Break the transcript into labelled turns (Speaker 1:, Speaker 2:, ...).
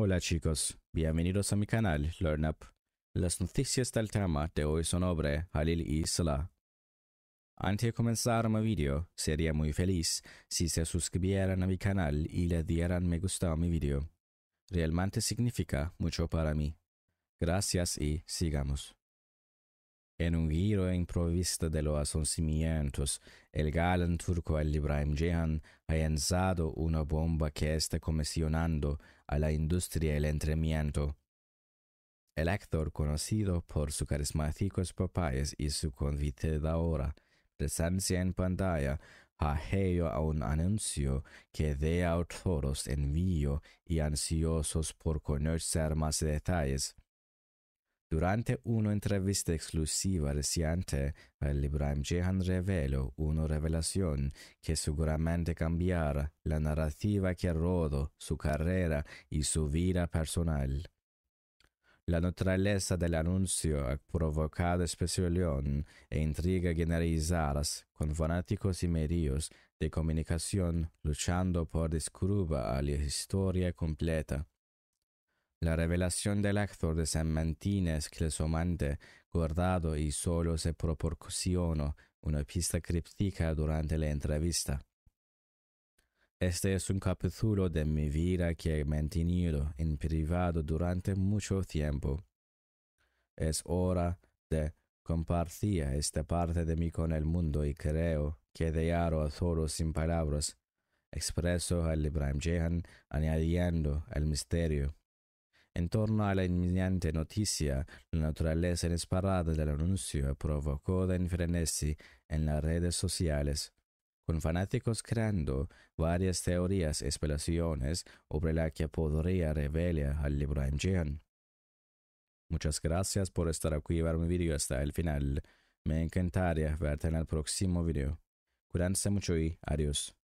Speaker 1: Hola chicos, bienvenidos a mi canal LearnUp. Las noticias del tema de hoy son sobre Halil y Salah. Antes de comenzar mi video, sería muy feliz si se suscribieran a mi canal y le dieran me gusta a mi video. Realmente significa mucho para mí. Gracias y sigamos. En un giro improvisto de los acontecimientos, el galán turco El Ibrahim Jehan ha lanzado una bomba que está comisionando a la industria el entremiento. El actor, conocido por sus carismáticos papeles y su convite de ahora, presencia en pantalla, ha hecho un anuncio que de a todos envío y ansiosos por conocer más detalles. Durante una entrevista exclusiva reciente, el eh, Ibrahim Jehan reveló una revelación que seguramente cambiará la narrativa que rodó su carrera y su vida personal. La naturaleza del anuncio ha provocado especulación e intriga generalizadas, con fanáticos y medios de comunicación luchando por descubrir la historia completa. La revelación del actor de San Martín es que guardado y solo se proporcionó una pista críptica durante la entrevista. Este es un capítulo de mi vida que he mantenido en privado durante mucho tiempo. Es hora de compartir esta parte de mí con el mundo y creo que de a todos sin palabras. Expreso al Ibrahim Jehan añadiendo el misterio. En torno a la inminente noticia, la naturaleza inesperada del anuncio provocó de frenesí en las redes sociales, con fanáticos creando varias teorías y especulaciones sobre la que podría revelar al libro Angean. Muchas gracias por estar aquí y ver mi video hasta el final. Me encantaría verte en el próximo video. Cuídense mucho y adiós.